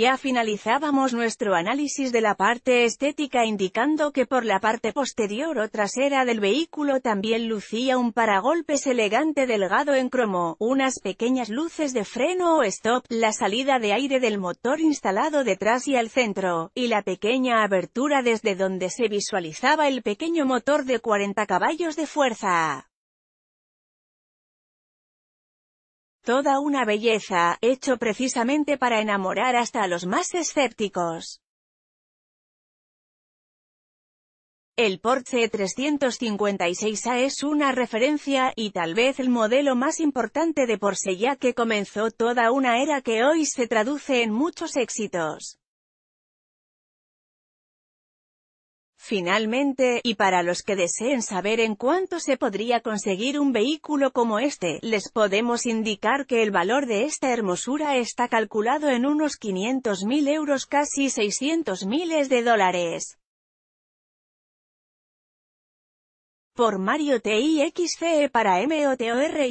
Ya finalizábamos nuestro análisis de la parte estética indicando que por la parte posterior o trasera del vehículo también lucía un paragolpes elegante delgado en cromo, unas pequeñas luces de freno o stop, la salida de aire del motor instalado detrás y al centro, y la pequeña abertura desde donde se visualizaba el pequeño motor de 40 caballos de fuerza. Toda una belleza, hecho precisamente para enamorar hasta a los más escépticos. El Porsche 356A es una referencia, y tal vez el modelo más importante de Porsche ya que comenzó toda una era que hoy se traduce en muchos éxitos. Finalmente, y para los que deseen saber en cuánto se podría conseguir un vehículo como este, les podemos indicar que el valor de esta hermosura está calculado en unos 500.000 euros casi 600 miles de dólares. Por Mario e para MOTORYRACING.